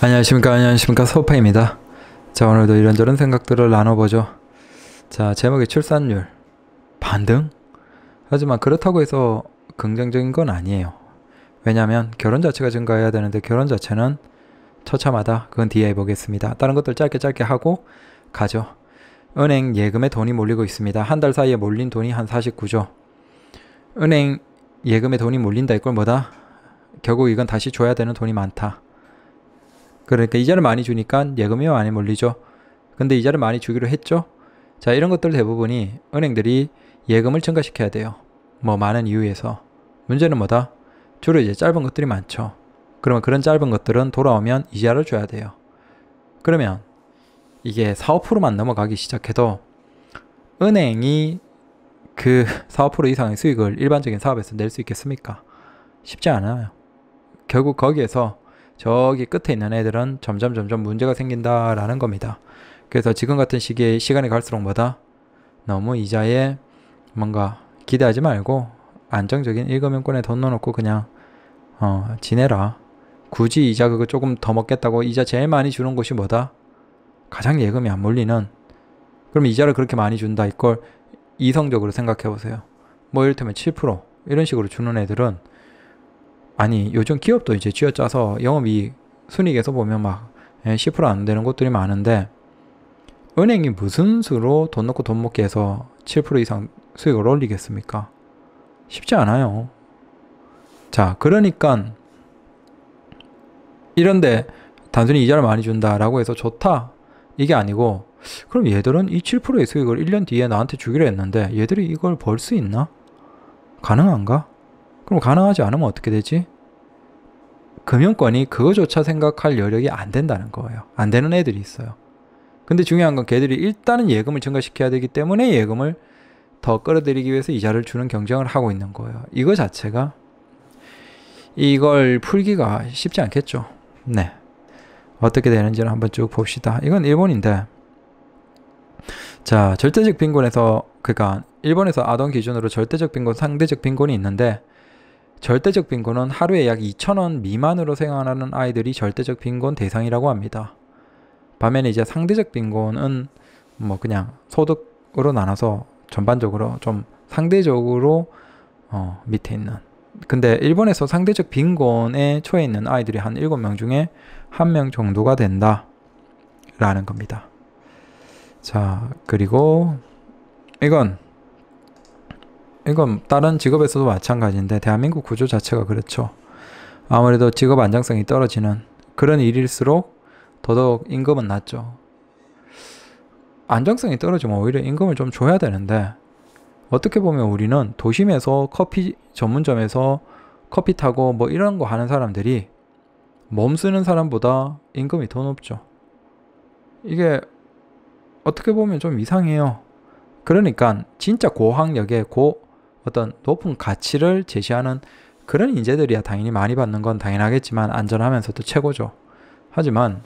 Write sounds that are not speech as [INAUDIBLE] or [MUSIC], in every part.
안녕하십니까 안녕하십니까 소파입니다 자 오늘도 이런저런 생각들을 나눠보죠 자 제목이 출산율 반등? 하지만 그렇다고 해서 긍정적인 건 아니에요 왜냐하면 결혼 자체가 증가해야 되는데 결혼 자체는 처참하다 그건 뒤에 보겠습니다 다른 것들 짧게 짧게 하고 가죠 은행 예금에 돈이 몰리고 있습니다 한 달 사이에 몰린 돈이 한 49조 은행 예금에 돈이 몰린다 이걸 뭐다? 결국 이건 다시 줘야 되는 돈이 많다 그러니까 이자를 많이 주니까 예금이 많이 몰리죠. 근데 이자를 많이 주기로 했죠. 자, 이런 것들 대부분이 은행들이 예금을 증가시켜야 돼요. 뭐 많은 이유에서. 문제는 뭐다? 주로 이제 짧은 것들이 많죠. 그러면 그런 짧은 것들은 돌아오면 이자를 줘야 돼요. 그러면 이게 4, 5%만 넘어가기 시작해도 은행이 그 4, [LAUGHS] 5% 이상의 수익을 일반적인 사업에서 낼 수 있겠습니까? 쉽지 않아요. 결국 거기에서 저기 끝에 있는 애들은 점점 점점 문제가 생긴다라는 겁니다. 그래서 지금 같은 시기에 시간이 갈수록마다 너무 이자에 뭔가 기대하지 말고 안정적인 일금융권에 돈 넣어놓고 그냥 어, 지내라. 굳이 이자 그거 조금 더 먹겠다고 이자 제일 많이 주는 곳이 뭐다? 가장 예금이 안 몰리는. 그럼 이자를 그렇게 많이 준다 이걸 이성적으로 생각해 보세요. 뭐 이를테면 7% 이런 식으로 주는 애들은 아니 요즘 기업도 이제 쥐어짜서 영업이 익 순익에서 보면 막 10%안 예, 되는 곳들이 많은데 은행이 무슨 수로 돈 넣고 돈 먹게 해서 7% 이상 수익을 올리겠습니까? 쉽지 않아요. 자, 그러니까 이런데 단순히 이자를 많이 준다라고 해서 좋다 이게 아니고 그럼 얘들은 이 7%의 수익을 1년 뒤에 나한테 주기로 했는데 얘들이 이걸 벌 수 있나? 가능한가? 그럼 가능하지 않으면 어떻게 되지? 금융권이 그거조차 생각할 여력이 안 된다는 거예요. 안 되는 애들이 있어요. 근데 중요한 건 걔들이 일단은 예금을 증가시켜야 되기 때문에 예금을 더 끌어들이기 위해서 이자를 주는 경쟁을 하고 있는 거예요. 이거 자체가 이걸 풀기가 쉽지 않겠죠. 네. 어떻게 되는지는 한번 쭉 봅시다. 이건 일본인데 자 절대적 빈곤에서 그러니까 일본에서 아동 기준으로 절대적 빈곤, 상대적 빈곤이 있는데 절대적 빈곤은 하루에 약2천원 미만으로 생활하는 아이들이 절대적 빈곤 대상이라고 합니다. 반면에 이제 상대적 빈곤은 뭐 그냥 소득으로 나눠서 전반적으로 좀 상대적으로 어, 밑에 있는 근데 일본에서 상대적 빈곤에 처해 있는 아이들이 한 7명 중에 1명 정도가 된다 라는 겁니다. 자, 그리고 이건 이건 다른 직업에서도 마찬가지인데 대한민국 구조 자체가 그렇죠. 아무래도 직업 안정성이 떨어지는 그런 일일수록 더더욱 임금은 낮죠. 안정성이 떨어지면 오히려 임금을 좀 줘야 되는데 어떻게 보면 우리는 도심에서 커피 전문점에서 커피 타고 뭐 이런 거 하는 사람들이 몸 쓰는 사람보다 임금이 더 높죠. 이게 어떻게 보면 좀 이상해요. 그러니까 진짜 고학력의 고 어떤 높은 가치를 제시하는 그런 인재들이야 당연히 많이 받는 건 당연하겠지만 안전하면서도 최고죠. 하지만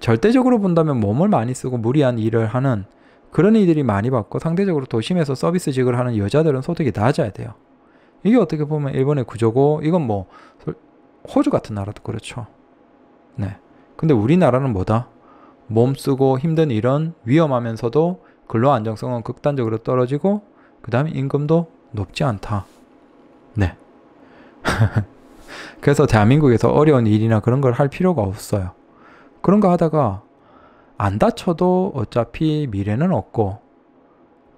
절대적으로 본다면 몸을 많이 쓰고 무리한 일을 하는 그런 이들이 많이 받고 상대적으로 도심에서 서비스직을 하는 여자들은 소득이 낮아야 돼요. 이게 어떻게 보면 일본의 구조고 이건 뭐 호주 같은 나라도 그렇죠. 네. 근데 우리나라는 뭐다? 몸 쓰고 힘든 일은 위험하면서도 근로 안정성은 극단적으로 떨어지고 그다음에 임금도 높지 않다. 네. [LAUGHS] 그래서 대한민국에서 어려운 일이나 그런 걸 할 필요가 없어요. 그런 거 하다가 안 다쳐도 어차피 미래는 없고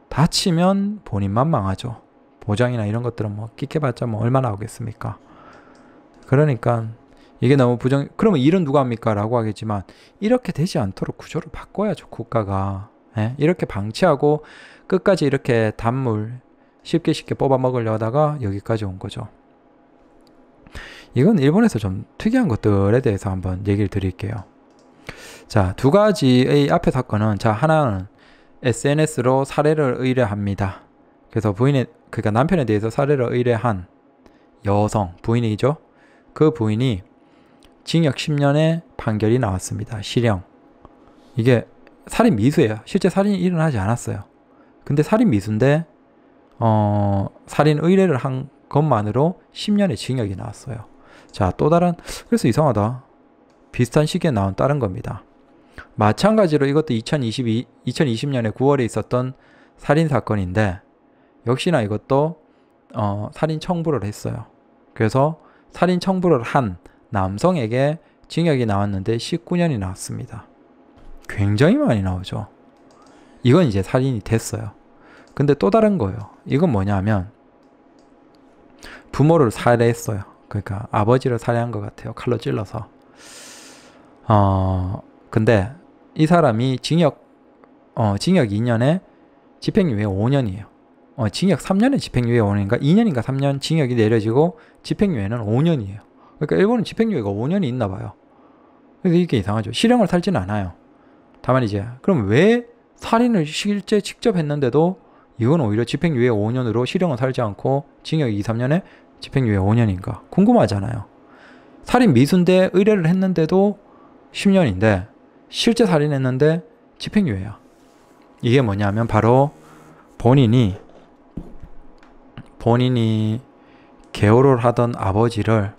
다치면 본인만 망하죠. 보장이나 이런 것들은 뭐 끼켜봤자 뭐 얼마나 오겠습니까? 그러니까 이게 너무 부정 그러면 일은 누가 합니까? 라고 하겠지만 이렇게 되지 않도록 구조를 바꿔야죠. 국가가 에? 예? 이렇게 방치하고 끝까지 이렇게 단물 쉽게 쉽게 뽑아 먹으려다가 하 여기까지 온 거죠. 이건 일본에서 좀 특이한 것들에 대해서 한번 얘기를 드릴게요. 자, 두 가지의 앞에 사건은 자, 하나는 SNS로 사례를 의뢰합니다. 그래서 부인의 그러니까 남편에 대해서 사례를 의뢰한 여성 부인이죠. 그 부인이 징역 10년의 판결이 나왔습니다. 실형. 이게 살인 미수예요. 실제 살인이 일어나지 않았어요. 근데 살인 미수인데 어, 살인 의뢰를 한 것만으로 10년의 징역이 나왔어요. 자, 또 다른, 그래서 이상하다. 비슷한 시기에 나온 다른 겁니다. 마찬가지로 이것도 2022, 2020년에 9월에 있었던 살인 사건인데, 역시나 이것도, 어, 살인 청부를 했어요. 그래서 살인 청부를 한 남성에게 징역이 나왔는데 19년이 나왔습니다. 굉장히 많이 나오죠. 이건 이제 살인이 됐어요. 근데 또 다른 거예요. 이건 뭐냐면 부모를 살해했어요. 그러니까 아버지를 살해한 것 같아요. 칼로 찔러서. 어, 근데 이 사람이 징역, 어, 징역 2년에 집행유예 5년이에요. 어, 징역 3년에 집행유예 5년인가? 2년인가 3년 징역이 내려지고 집행유예는 5년이에요. 그러니까 일본은 집행유예가 5년이 있나 봐요. 그래서 이게 이상하죠. 실형을 살지는 않아요. 다만 이제, 그럼 왜 살인을 실제 직접 했는데도 이건 오히려 집행유예 5년으로 실형은 살지 않고 징역 2, 3년에 집행유예 5년인가 궁금하잖아요. 살인 미수인데 의뢰를 했는데도 10년인데 실제 살인했는데 집행유예야. 이게 뭐냐면 바로 본인이 본인이 개호를 하던 아버지를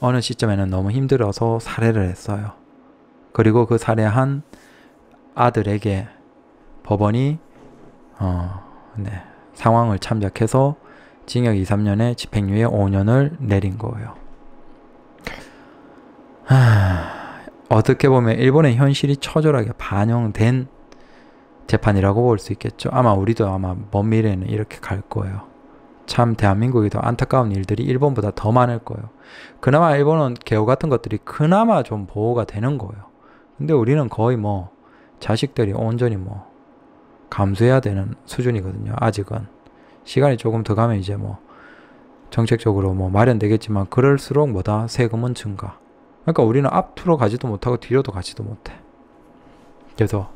어느 시점에는 너무 힘들어서 살해를 했어요. 그리고 그 살해한 아들에게 법원이 어, 네, 상황을 참작해서 징역 2, 3년에 집행유예 5년을 내린 거예요. 하, 어떻게 보면 일본의 현실이 처절하게 반영된 재판이라고 볼 수 있겠죠. 아마 우리도 아마 먼 미래에는 이렇게 갈 거예요. 참 대한민국에도 안타까운 일들이 일본보다 더 많을 거예요. 그나마 일본은 개호 같은 것들이 그나마 좀 보호가 되는 거예요. 근데 우리는 거의 뭐 자식들이 온전히 뭐 감수해야 되는 수준이거든요. 아직은 시간이 조금 더 가면 이제 뭐 정책적으로 뭐 마련되겠지만 그럴수록 뭐다 세금은 증가. 그러니까 우리는 앞으로 가지도 못하고 뒤로도 가지도 못해. 그래서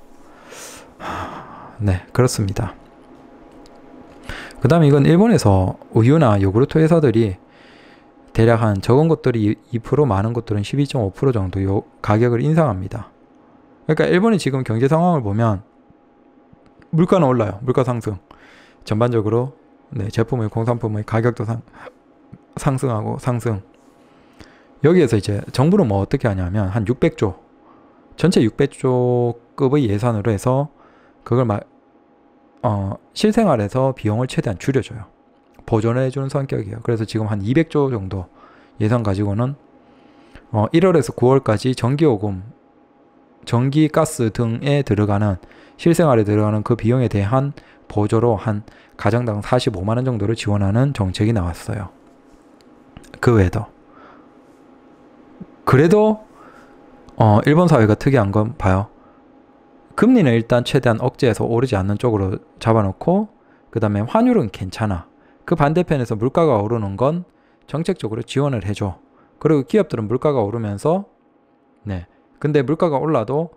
네 그렇습니다. 그 다음에 이건 일본에서 우유나 요구르트 회사들이 대략 한 적은 것들이 2% 많은 것들은 12.5% 정도 요 가격을 인상합니다. 그러니까 일본이 지금 경제 상황을 보면 물가는 올라요. 물가 상승. 전반적으로 네, 제품의 공산품의 가격도 상, 상승하고 상승. 여기에서 이제 정부는 뭐 어떻게 하냐면 한 600조 전체 600조급의 예산으로 해서 그걸 말 어, 실생활에서 비용을 최대한 줄여줘요. 보존해 주는 성격이에요. 그래서 지금 한 200조 정도 예산 가지고는 어, 1월에서 9월까지 전기요금 전기, 가스 등에 들어가는 실생활에 들어가는 그 비용에 대한 보조로 한 가정당 45만 원 정도를 지원하는 정책이 나왔어요. 그 외에도 그래도 어, 일본 사회가 특이한 건 봐요. 금리는 일단 최대한 억제해서 오르지 않는 쪽으로 잡아놓고 그 다음에 환율은 괜찮아. 그 반대편에서 물가가 오르는 건 정책적으로 지원을 해줘. 그리고 기업들은 물가가 오르면서 네 근데 물가가 올라도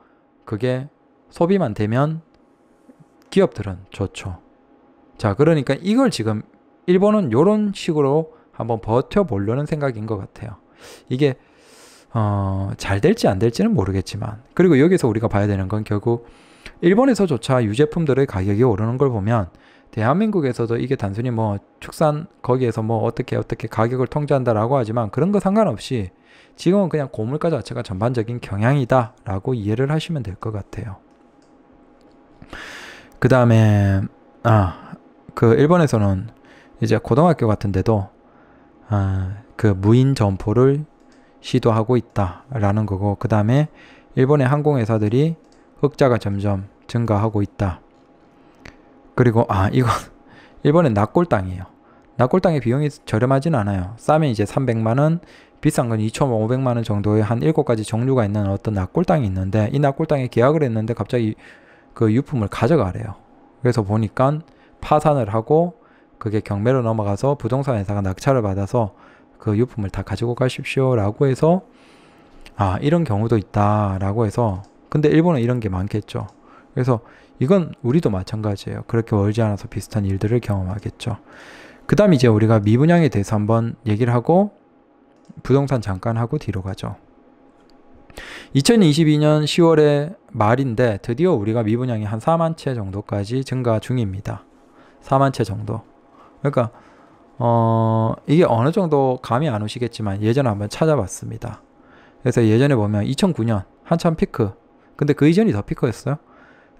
그게 소비만 되면 기업들은 좋죠. 자, 그러니까 이걸 지금 일본은 이런 식으로 한번 버텨보려는 생각인 것 같아요. 이게 어, 잘 될지 안 될지는 모르겠지만 그리고 여기서 우리가 봐야 되는 건 결국 일본에서조차 유제품들의 가격이 오르는 걸 보면 대한민국에서도 이게 단순히 뭐 축산 거기에서 뭐 어떻게 어떻게 가격을 통제한다라고 하지만 그런 거 상관없이 지금은 그냥 고물가 자체가 전반적인 경향이다 라고 이해를 하시면 될 것 같아요. 그 다음에, 아, 그 일본에서는 이제 고등학교 같은 데도, 아, 그 무인 점포를 시도하고 있다 라는 거고, 그 다음에 일본의 항공회사들이 흑자가 점점 증가하고 있다. 그리고, 아, 이건, [LAUGHS] 일본은 낙골 땅이에요. 낙골 땅의 비용이 저렴하진 않아요. 싸면 이제 300만원, 비싼 건 2,500만 원 정도의 한 7가지 종류가 있는 어떤 낙골당이 있는데 이 낙골당에 계약을 했는데 갑자기 그 유품을 가져가래요. 그래서 보니까 파산을 하고 그게 경매로 넘어가서 부동산 회사가 낙찰을 받아서 그 유품을 다 가지고 가십시오라고 해서 아 이런 경우도 있다라고 해서 근데 일본은 이런 게 많겠죠. 그래서 이건 우리도 마찬가지예요. 그렇게 멀지 않아서 비슷한 일들을 경험하겠죠. 그 다음 이제 우리가 미분양에 대해서 한번 얘기를 하고 부동산 잠깐 하고 뒤로 가죠. 2022년 1 0월의 말인데 드디어 우리가 미분양이 한 4만 채 정도까지 증가 중입니다. 4만 채 정도. 그러니까 어 이게 어느 정도 감이 안 오시겠지만 예전에 한번 찾아봤습니다. 그래서 예전에 보면 2009년 한참 피크. 근데 그 이전이 더 피크였어요.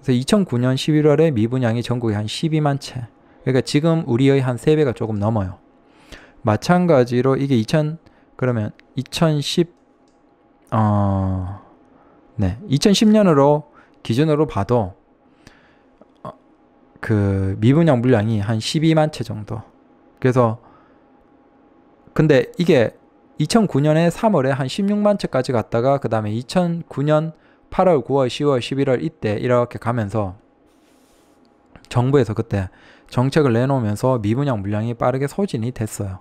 그래서 2009년 11월에 미분양이 전국에 한 12만 채. 그러니까 지금 우리의 한 3배가 조금 넘어요. 마찬가지로 이게 2000 그러면 2010 어, 네. 2010년으로 기준으로 봐도 어, 그 미분양 물량이 한 12만 채 정도. 그래서 근데 이게 2009년에 3월에 한 16만 채까지 갔다가 그 다음에 2009년 8월, 9월, 10월, 11월 이때 이렇게 가면서 정부에서 그때 정책을 내놓으면서 미분양 물량이 빠르게 소진이 됐어요.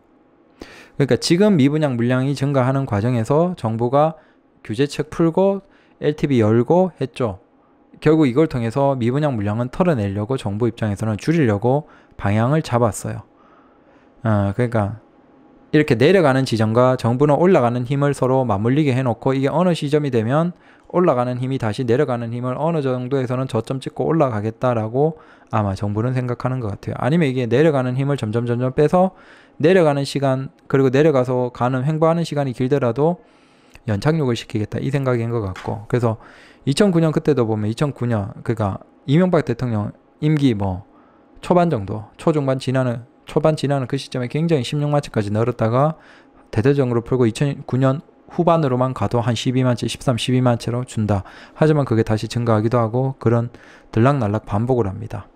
그러니까 지금 미분양 물량이 증가하는 과정에서 정부가 규제책 풀고 LTV 열고 했죠. 결국 이걸 통해서 미분양 물량은 털어내려고 정부 입장에서는 줄이려고 방향을 잡았어요. 어, 그러니까 이렇게 내려가는 지점과 정부는 올라가는 힘을 서로 맞물리게 해놓고 이게 어느 시점이 되면 올라가는 힘이 다시 내려가는 힘을 어느 정도에서는 저점 찍고 올라가겠다라고 아마 정부는 생각하는 것 같아요. 아니면 이게 내려가는 힘을 점점 점점 빼서 내려가는 시간 그리고 내려가서 가는 횡보하는 시간이 길더라도 연착륙을 시키겠다 이 생각인 것 같고 그래서 2009년 그때도 보면 2009년 그러니까 이명박 대통령 임기 뭐 초반 정도 초중반 지나는 초반 지나는 그 시점에 굉장히 16만채까지 늘었다가 대대적으로 풀고 2009년 후반으로만 가도 한 12만채, 13, 12만채로 준다. 하지만 그게 다시 증가하기도 하고 그런 들락날락 반복을 합니다.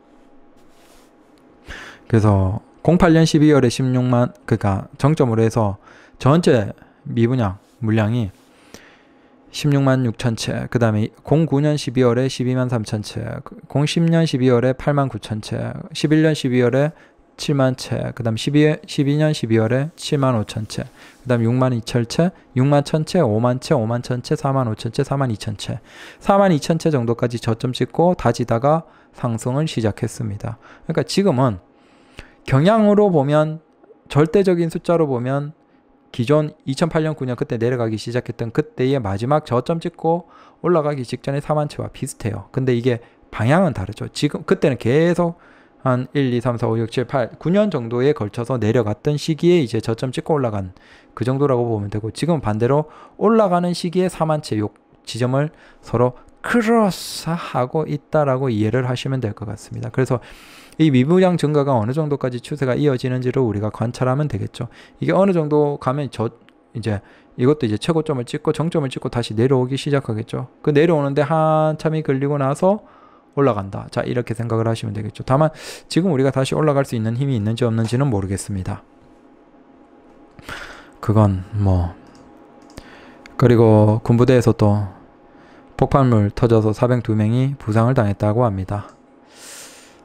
그래서 08년 12월에 16만 그러니까 정점으로 해서 전체 미분양 물량이 16만 6천 채, 그 다음에 09년 12월에 12만 3천 채, 010년 12월에 8만 9천 채, 11년 12월에 7만 채, 그 다음 12, 년 12월에 7만 5천 채, 그 다음 6만 2천 채, 6만 1천 채, 5만 채, 5만 1천 채, 4만 5천 채, 4만 2천 채, 4만 2천 채 정도까지 저점 찍고 다지다가 상승을 시작했습니다. 그러니까 지금은 경향으로 보면 절대적인 숫자로 보면 기존 2008년 9년 그때 내려가기 시작했던 그때의 마지막 저점 찍고 올라가기 직전에 4만 채와 비슷해요. 근데 이게 방향은 다르죠. 지금 그때는 계속 한 1, 2, 3, 4, 5, 6, 7, 8, 9년 정도에 걸쳐서 내려갔던 시기에 이제 저점 찍고 올라간 그 정도라고 보면 되고 지금 반대로 올라가는 시기에 4만체요 지점을 서로 크로스하고 있다라고 이해를 하시면 될 것 같습니다. 그래서 이 미분양 증가가 어느 정도까지 추세가 이어지는지를 우리가 관찰하면 되겠죠. 이게 어느 정도 가면 저 이제 이것도 이제 최고점을 찍고 정점을 찍고 다시 내려오기 시작하겠죠. 그 내려오는데 한참이 걸리고 나서 올라간다. 자, 이렇게 생각을 하시면 되겠죠. 다만 지금 우리가 다시 올라갈 수 있는 힘이 있는지 없는지는 모르겠습니다. 그건 뭐 그리고 군부대에서 또 폭발물 터져서 4 0 2명이 부상을 당했다고 합니다.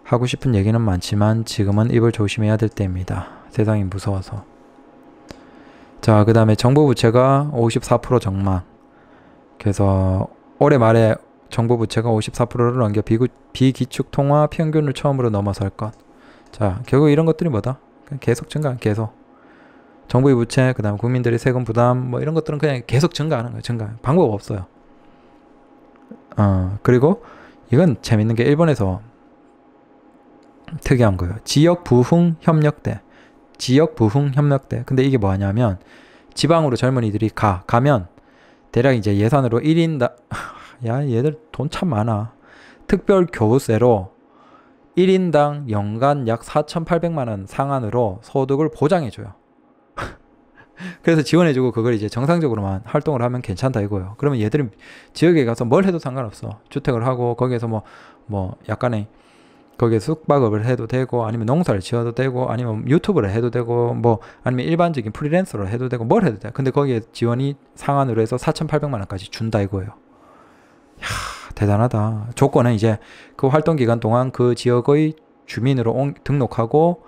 하고 싶은 얘기는 많지만 지금은 입을 조심해야 될 때입니다. 세상이 무서워서. 자, 그 다음에 정부 부채가 54% 정망. 그래서 올해 말에 정부 부채가 54%를 넘겨 비구, 비기축 통화 평균을 처음으로 넘어설 것. 자, 결국 이런 것들이 뭐다? 계속 증가, 계속. 정부의 부채, 그 다음 국민들의 세금 부담, 뭐 이런 것들은 그냥 계속 증가하는 거예요, 증가. 방법 없어요. 어, 그리고 이건 재밌는 게 일본에서 특이한 거예요. 지역 부흥 협력대. 지역 부흥 협력대. 근데 이게 뭐냐면 지방으로 젊은이들이 가, 가면 대략 이제 예산으로 1인 당 야, 얘들 돈 참 많아. 특별 교세로 1인당 연간 약 4,800만 원 상한으로 소득을 보장해 줘요. [LAUGHS] 그래서 지원해 주고 그걸 이제 정상적으로만 활동을 하면 괜찮다 이거예요. 그러면 얘들은 지역에 가서 뭘 해도 상관없어. 주택을 하고 거기에서 뭐뭐 뭐 약간의 거기에 숙박업을 해도 되고 아니면 농사를 지어도 되고 아니면 유튜브를 해도 되고 뭐 아니면 일반적인 프리랜서를 해도 되고 뭘 해도 돼. 근데 거기에 지원이 상한으로 해서 4,800만 원까지 준다 이거예요. 야, 대단하다. 조건은 이제 그 활동 기간 동안 그 지역의 주민으로 온, 등록하고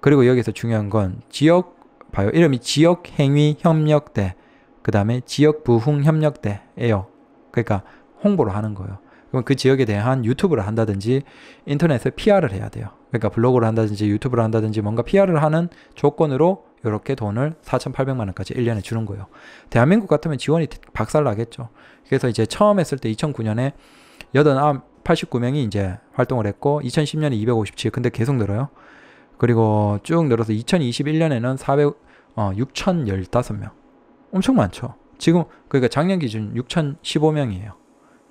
그리고 여기서 중요한 건 지역 봐요. 이름이 지역 행위 협력대 그다음에 지역 부흥 협력대예요. 그러니까 홍보를 하는 거예요. 그럼 그 지역에 대한 유튜브를 한다든지 인터넷에 PR을 해야 돼요. 그러니까 블로그를 한다든지 유튜브를 한다든지 뭔가 PR을 하는 조건으로 이렇게 돈을 4,800만 원까지 1년에 주는 거예요. 대한민국 같으면 지원이 박살 나겠죠. 그래서 이제 처음 했을 때 2009년에 89, 89명이 이제 활동을 했고 2010년에 257 근데 계속 늘어요. 그리고 쭉 늘어서 2021년에는 400 어, 6015명. 엄청 많죠. 지금 그러니까 작년 기준 6015명이에요.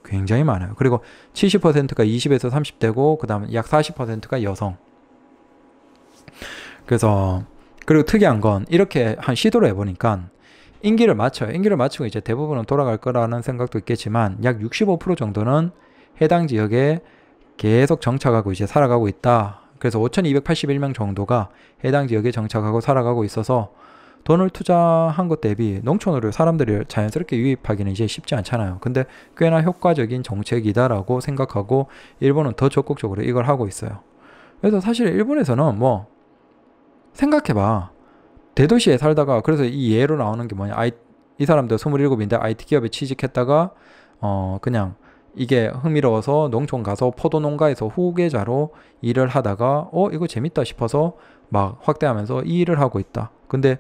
굉장히 많아요. 그리고 70%가 20에서 30대고 그다음 약 40%가 여성. 그래서 그리고 특이한 건 이렇게 한 시도를 해보니까 인기를 맞춰요. 인기를 맞추고 이제 대부분은 돌아갈 거라는 생각도 있겠지만 약 65% 정도는 해당 지역에 계속 정착하고 이제 살아가고 있다. 그래서 5,281명 정도가 해당 지역에 정착하고 살아가고 있어서 돈을 투자한 것 대비 농촌으로 사람들을 자연스럽게 유입하기는 이제 쉽지 않잖아요. 근데 꽤나 효과적인 정책이다라고 생각하고 일본은 더 적극적으로 이걸 하고 있어요. 그래서 사실 일본에서는 뭐 생각해봐. 대도시에 살다가 그래서 이 예로 나오는 게 뭐냐 아이, 이 사람들 27인데 IT 기업에 취직했다가 어 그냥 이게 흥미로워서 농촌 가서 포도 농가에서 후계자로 일을 하다가 어 이거 재밌다 싶어서 막 확대하면서 이 일을 하고 있다 근데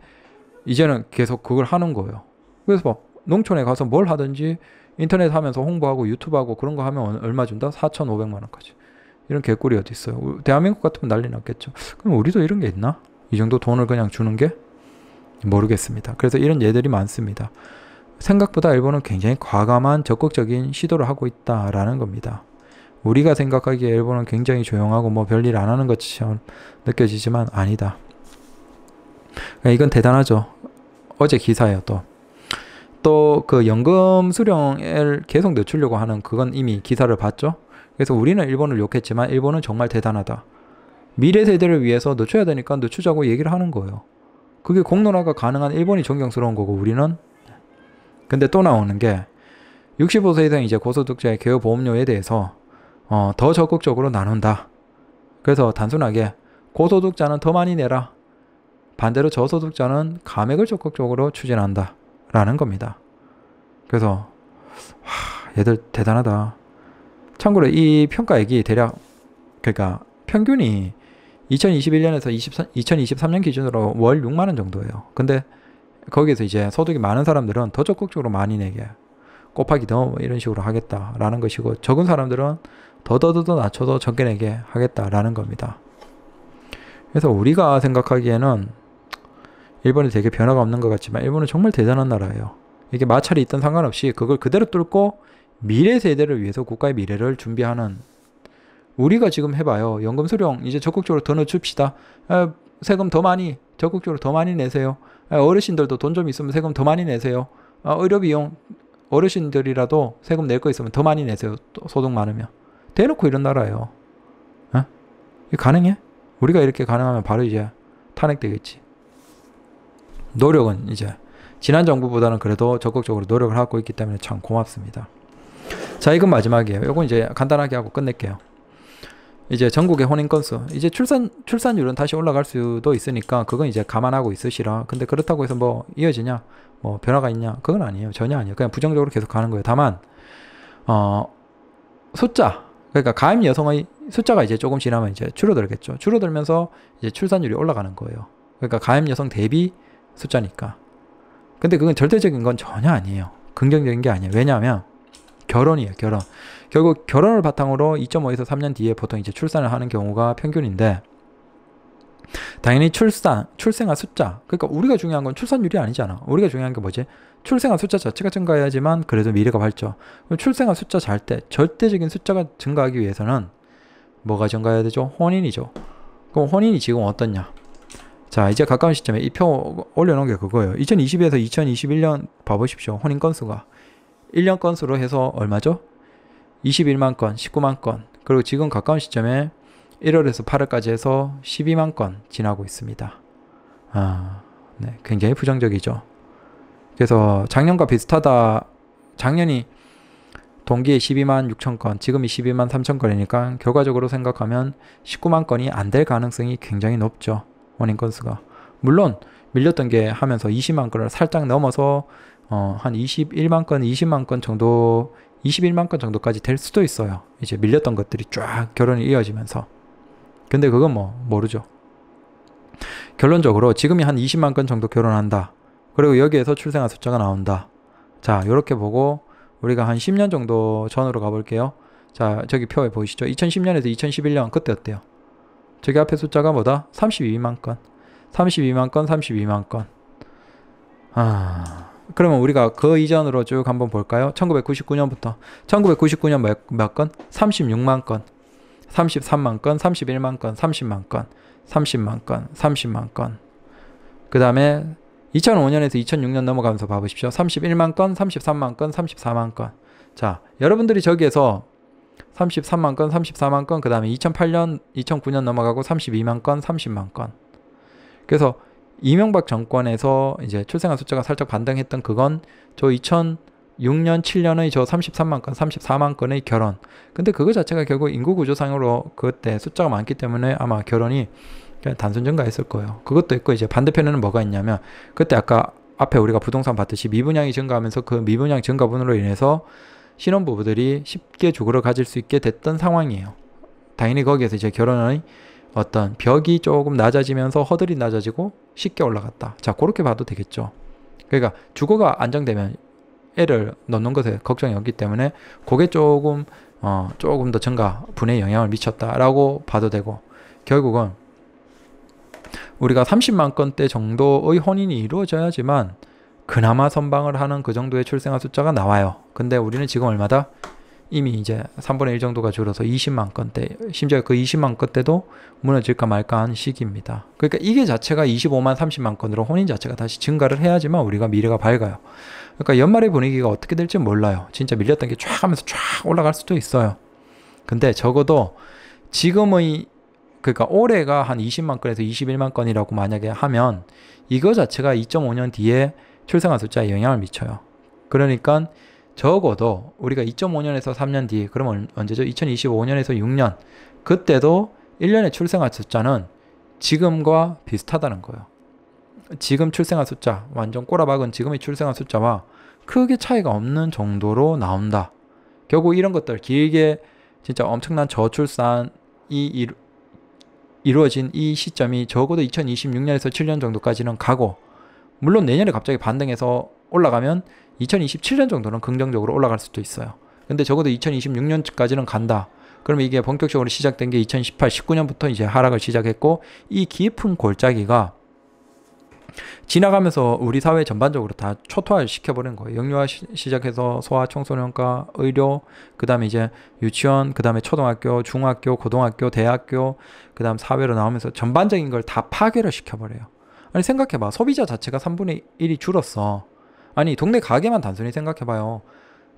이제는 계속 그걸 하는 거예요 그래서 막 농촌에 가서 뭘 하든지 인터넷 하면서 홍보하고 유튜브하고 그런 거 하면 얼마 준다? 4,500만 원까지 이런 개꿀이 어디 있어요 대한민국 같으면 난리 났겠죠 그럼 우리도 이런 게 있나? 이 정도 돈을 그냥 주는 게 모르겠습니다. 그래서 이런 예들이 많습니다. 생각보다 일본은 굉장히 과감한 적극적인 시도를 하고 있다라는 겁니다. 우리가 생각하기에 일본은 굉장히 조용하고 뭐 별일 안 하는 것처럼 느껴지지만 아니다. 그러니까 이건 대단하죠. 어제 기사예요 또. 또 그 연금 수령을 계속 늦추려고 하는 그건 이미 기사를 봤죠. 그래서 우리는 일본을 욕했지만 일본은 정말 대단하다. 미래 세대를 위해서 늦춰야 되니까 늦추자고 얘기를 하는 거예요. 그게 공론화가 가능한 일본이 존경스러운 거고 우리는 근데 또 나오는 게 65세 이상 이제 고소득자의 개요 보험료에 대해서 어, 더 적극적으로 나눈다. 그래서 단순하게 고소득자는 더 많이 내라. 반대로 저소득자는 감액을 적극적으로 추진한다. 라는 겁니다. 그래서 와, 얘들 대단하다. 참고로 이 평가액이 대략 그러니까 평균이 2021년에서 23, 2023년 기준으로 월 6만 원 정도예요. 근데 거기에서 이제 소득이 많은 사람들은 더 적극적으로 많이 내게 곱하기 더 이런 식으로 하겠다라는 것이고 적은 사람들은 더더 더 더 낮춰서 적게 내게 하겠다라는 겁니다. 그래서 우리가 생각하기에는 일본이 되게 변화가 없는 것 같지만 일본은 정말 대단한 나라예요. 이게 마찰이 있던 상관없이 그걸 그대로 뚫고 미래 세대를 위해서 국가의 미래를 준비하는 우리가 지금 해봐요. 연금 수령 이제 적극적으로 더 넣어줍시다. 세금 더 많이 적극적으로 더 많이 내세요. 어르신들도 돈 좀 있으면 세금 더 많이 내세요. 어, 의료비용 어르신들이라도 세금 낼 거 있으면 더 많이 내세요. 소득 많으면 대놓고 이런 나라예요. 이 가능해? 우리가 이렇게 가능하면 바로 이제 탄핵되겠지. 노력은 이제 지난 정부보다는 그래도 적극적으로 노력을 하고 있기 때문에 참 고맙습니다. 자, 이건 마지막이에요. 이건 이제 간단하게 하고 끝낼게요. 이제 전국의 혼인 건수 이제 출산 출산율은 다시 올라갈 수도 있으니까 그건 이제 감안하고 있으시라 근데 그렇다고 해서 뭐 이어지냐 뭐 변화가 있냐 그건 아니에요 전혀 아니에요 그냥 부정적으로 계속 가는 거예요 다만 어 숫자 그러니까 가임 여성의 숫자가 이제 조금 지나면 이제 줄어들겠죠 줄어들면서 이제 출산율이 올라가는 거예요 그러니까 가임 여성 대비 숫자니까 근데 그건 절대적인 건 전혀 아니에요 긍정적인 게 아니에요 왜냐하면 결혼이에요, 결혼. 결국 결혼을 바탕으로 2.5에서 3년 뒤에 보통 이제 출산을 하는 경우가 평균인데, 당연히 출산, 출생아 숫자. 그러니까 우리가 중요한 건 출산율이 아니잖아. 우리가 중요한 게 뭐지? 출생아 숫자 자체가 증가해야지만 그래도 미래가 밝죠. 출생아 숫자 잘 때 절대적인 숫자가 증가하기 위해서는 뭐가 증가해야 되죠? 혼인이죠. 그럼 혼인이 지금 어떻냐? 자, 이제 가까운 시점에 이 표 올려놓은 게 그거예요. 2020에서 2021년 봐보십시오. 혼인 건수가. 1년 건수로 해서 얼마죠? 21만 건, 19만 건, 그리고 지금 가까운 시점에 1월에서 8월까지 해서 12만 건 지나고 있습니다. 아, 네, 굉장히 부정적이죠. 그래서 작년과 비슷하다. 작년이 동기에 12만 6천 건, 지금이 12만 3천 건이니까 결과적으로 생각하면 19만 건이 안 될 가능성이 굉장히 높죠. 원인 건수가. 물론 밀렸던 게 하면서 20만 건을 살짝 넘어서 어, 한 21만 건, 20만 건 정도, 21만 건 정도까지 될 수도 있어요. 이제 밀렸던 것들이 쫙 결혼이 이어지면서. 근데 그건 뭐, 모르죠. 결론적으로 지금이 한 20만 건 정도 결혼한다. 그리고 여기에서 출생아 숫자가 나온다. 자, 이렇게 보고 우리가 한 10년 정도 전으로 가볼게요. 자, 저기 표에 보이시죠? 2010년에서 2011년 그때 어때요? 저기 앞에 숫자가 뭐다? 32만 건. 32만 건, 32만 건. 아. 그러면 우리가 그 이전으로 쭉 한번 볼까요? 1999년부터 1999년 몇, 몇 건? 36만 건 33만 건, 31만 건, 30만 건, 30만 건, 30만 건. 그 다음에 2005년에서 2006년 넘어가면서 봐보십시오. 31만 건, 33만 건, 34만 건. 자, 여러분들이 저기에서 33만 건, 34만 건, 그 다음에 2008년, 2009년 넘어가고 32만 건, 30만 건. 그래서 이명박 정권에서 이제 출생아 숫자가 살짝 반등했던 그건 저 2006년, 7년의 저 33만 건, 34만 건의 결혼. 근데 그거 자체가 결국 인구 구조상으로 그때 숫자가 많기 때문에 아마 결혼이 그냥 단순 증가했을 거예요. 그것도 있고 이제 반대편에는 뭐가 있냐면 그때 아까 앞에 우리가 부동산 봤듯이 미분양이 증가하면서 그 미분양 증가분으로 인해서 신혼부부들이 쉽게 죽거를 가질 수 있게 됐던 상황이에요. 당연히 거기에서 이제 결혼의 어떤 벽이 조금 낮아지면서 허들이 낮아지고 쉽게 올라갔다. 자, 그렇게 봐도 되겠죠. 그러니까 주거가 안정되면 애를 넣는 것에 걱정이 없기 때문에 그게 조금 어, 조금 더 증가 분에 영향을 미쳤다라고 봐도 되고 결국은 우리가 30만 건대 정도의 혼인이 이루어져야지만 그나마 선방을 하는 그 정도의 출생아 숫자가 나와요. 근데 우리는 지금 얼마다? 이미 이제 3분의 1 정도가 줄어서 20만 건대, 심지어 그 20만 건대도 무너질까 말까 한 시기입니다. 그러니까 이게 자체가 25만, 30만 건으로 혼인 자체가 다시 증가를 해야지만 우리가 미래가 밝아요. 그러니까 연말의 분위기가 어떻게 될지 몰라요. 진짜 밀렸던 게쫙 하면서 쫙 올라갈 수도 있어요. 근데 적어도 지금의 그러니까 올해가 한 20만 건에서 21만 건이라고 만약에 하면 이거 자체가 2.5년 뒤에 출생아 숫자에 영향을 미쳐요. 그러니까 적어도 우리가 2.5년에서 3년 뒤, 그러면 언제죠? 2025년에서 6년. 그때도 1년에 출생한 숫자는 지금과 비슷하다는 거예요. 지금 출생한 숫자, 완전 꼬라박은 지금의 출생한 숫자와 크게 차이가 없는 정도로 나온다. 결국 이런 것들, 길게 진짜 엄청난 저출산이 이루, 이루어진 이 시점이 적어도 2026년에서 7년 정도까지는 가고, 물론 내년에 갑자기 반등해서 올라가면 2027년 정도는 긍정적으로 올라갈 수도 있어요. 근데 적어도 2026년까지는 간다. 그러면 이게 본격적으로 시작된 게 2018, 19년부터 이제 하락을 시작했고 이 깊은 골짜기가 지나가면서 우리 사회 전반적으로 다 초토화를 시켜버린 거예요. 영유아 시, 작해서 소아 청소년과 의료, 그 다음에 이제 유치원, 그 다음에 초등학교, 중학교, 고등학교, 대학교, 그 다음 사회로 나오면서 전반적인 걸 다 파괴를 시켜버려요. 아니 생각해봐. 소비자 자체가 3분의 1이 줄었어. 아니 동네 가게만 단순히 생각해봐요.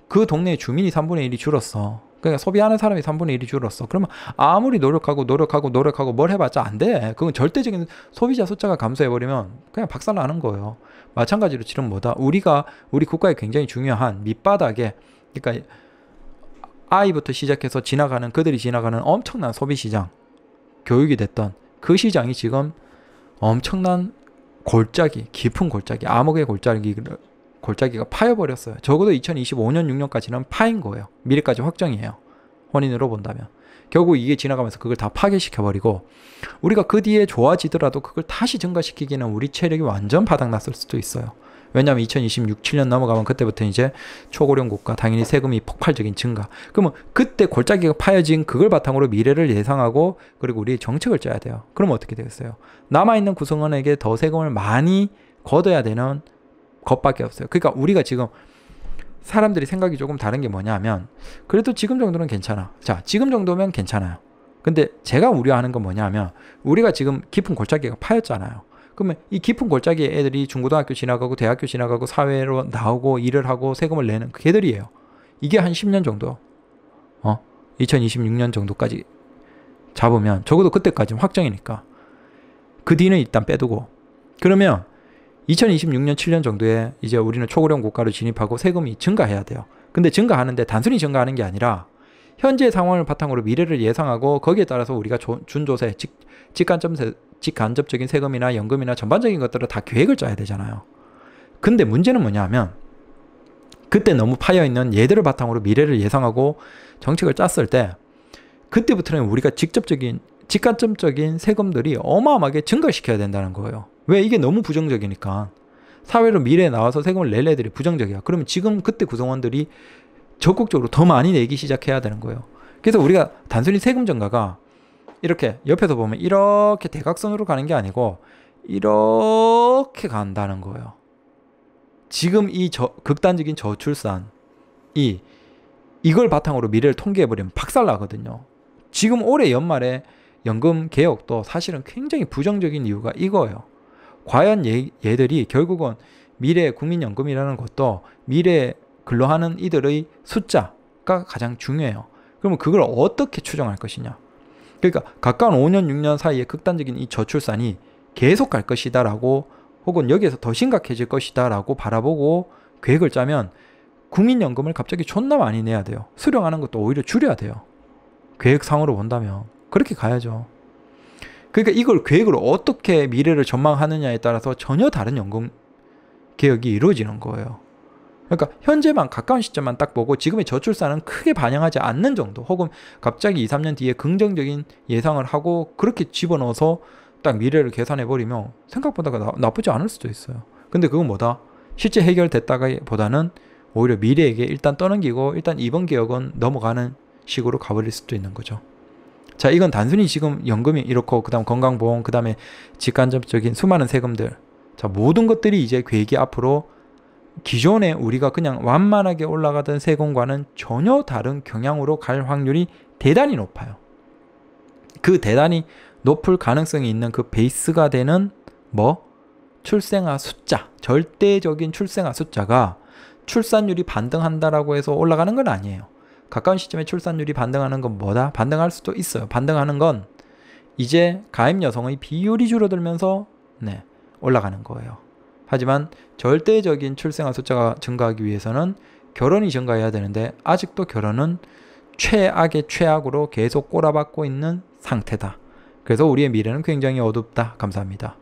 그 동네의 주민이 3분의 1이 줄었어. 그러니까 소비하는 사람이 3분의 1이 줄었어. 그러면 아무리 노력하고 노력하고 노력하고 뭘 해봤자 안 돼. 그건 절대적인 소비자 숫자가 감소해버리면 그냥 박살나는 거예요. 마찬가지로 지금 뭐다? 우리가 우리 국가에 굉장히 중요한 밑바닥에 그러니까 아이부터 시작해서 지나가는 그들이 지나가는 엄청난 소비 시장, 교육이 됐던 그 시장이 지금 엄청난 골짜기, 깊은 골짜기, 암흑의 골짜기를 골짜기가 파여버렸어요. 적어도 2025년 6년까지는 파인 거예요. 미래까지 확정이에요. 원인으로 본다면. 결국 이게 지나가면서 그걸 다 파괴시켜버리고 우리가 그 뒤에 좋아지더라도 그걸 다시 증가시키기는 우리 체력이 완전 바닥났을 수도 있어요. 왜냐하면 2026, 7년 넘어가면 그때부터 이제 초고령 국가 당연히 세금이 폭발적인 증가 그러면 그때 골짜기가 파여진 그걸 바탕으로 미래를 예상하고 그리고 우리 정책을 짜야 돼요 그럼 어떻게 되겠어요 남아있는 구성원에게 더 세금을 많이 걷어야 되는 것밖에 없어요. 그러니까 우리가 지금 사람들이 생각이 조금 다른 게 뭐냐면 그래도 지금 정도는 괜찮아. 자, 지금 정도면 괜찮아요. 근데 제가 우려하는 건 뭐냐면 우리가 지금 깊은 골짜기가 파였잖아요. 그러면 이 깊은 골짜기에 애들이 중고등학교 지나가고 대학교 지나가고 사회로 나오고 일을 하고 세금을 내는 그 애들이에요. 이게 한 10년 정도. 어? 2026년 정도까지 잡으면 적어도 그때까지는 확정이니까 그 뒤는 일단 빼두고 그러면 2026년 7년 정도에 이제 우리는 초고령 국가로 진입하고 세금이 증가해야 돼요. 근데 증가하는데 단순히 증가하는 게 아니라 현재 상황을 바탕으로 미래를 예상하고 거기에 따라서 우리가 조, 준조세, 직, 직간접, 직간접적인 세금이나 연금이나 전반적인 것들을 다 계획을 짜야 되잖아요. 근데 문제는 뭐냐면 그때 너무 파여있는 예들을 바탕으로 미래를 예상하고 정책을 짰을 때 그때부터는 우리가 직접적인 직간접적인 세금들이 어마어마하게 증가시켜야 된다는 거예요. 왜 이게 너무 부정적이니까 사회로 미래에 나와서 세금을 낼 애들이 부정적이야. 그러면 지금 그때 구성원들이 적극적으로 더 많이 내기 시작해야 되는 거예요. 그래서 우리가 단순히 세금 증가가 이렇게 옆에서 보면 이렇게 대각선으로 가는 게 아니고 이렇게 간다는 거예요. 지금 이 저, 극단적인 저출산이 이걸 바탕으로 미래를 통계해버리면 박살나거든요. 지금 올해 연말에 연금 개혁도 사실은 굉장히 부정적인 이유가 이거예요. 과연 얘, 얘들이 결국은 미래 국민연금이라는 것도 미래 근로하는 이들의 숫자가 가장 중요해요. 그러면 그걸 어떻게 추정할 것이냐? 그러니까 가까운 5년, 6년 사이에 극단적인 이 저출산이 계속 갈 것이다라고 혹은 여기에서 더 심각해질 것이다라고 바라보고 계획을 짜면 국민연금을 갑자기 존나 많이 내야 돼요. 수령하는 것도 오히려 줄여야 돼요. 계획상으로 본다면 그렇게 가야죠. 그러니까 이걸 계획으로 어떻게 미래를 전망하느냐에 따라서 전혀 다른 연금 개혁이 이루어지는 거예요. 그러니까 현재만 가까운 시점만 딱 보고 지금의 저출산은 크게 반영하지 않는 정도 혹은 갑자기 2, 3년 뒤에 긍정적인 예상을 하고 그렇게 집어넣어서 딱 미래를 계산해버리면 생각보다 나, 나쁘지 않을 수도 있어요. 근데 그건 뭐다? 실제 해결됐다기보다는 오히려 미래에게 일단 떠넘기고 일단 이번 개혁은 넘어가는 식으로 가버릴 수도 있는 거죠. 자, 이건 단순히 지금 연금이 이렇고, 그 다음 건강보험, 그 다음에 직간접적인 수많은 세금들. 자, 모든 것들이 이제 계획이 앞으로 기존에 우리가 그냥 완만하게 올라가던 세금과는 전혀 다른 경향으로 갈 확률이 대단히 높아요. 그 대단히 높을 가능성이 있는 그 베이스가 되는 뭐? 출생아 숫자, 절대적인 출생아 숫자가 출산율이 반등한다라고 해서 올라가는 건 아니에요. 가까운 시점에 출산율이 반등하는 건 뭐다? 반등할 수도 있어요. 반등하는 건 이제 가입 여성의 비율이 줄어들면서 네, 올라가는 거예요. 하지만 절대적인 출생아 숫자가 증가하기 위해서는 결혼이 증가해야 되는데 아직도 결혼은 최악의 최악으로 계속 꼬라박고 있는 상태다. 그래서 우리의 미래는 굉장히 어둡다. 감사합니다.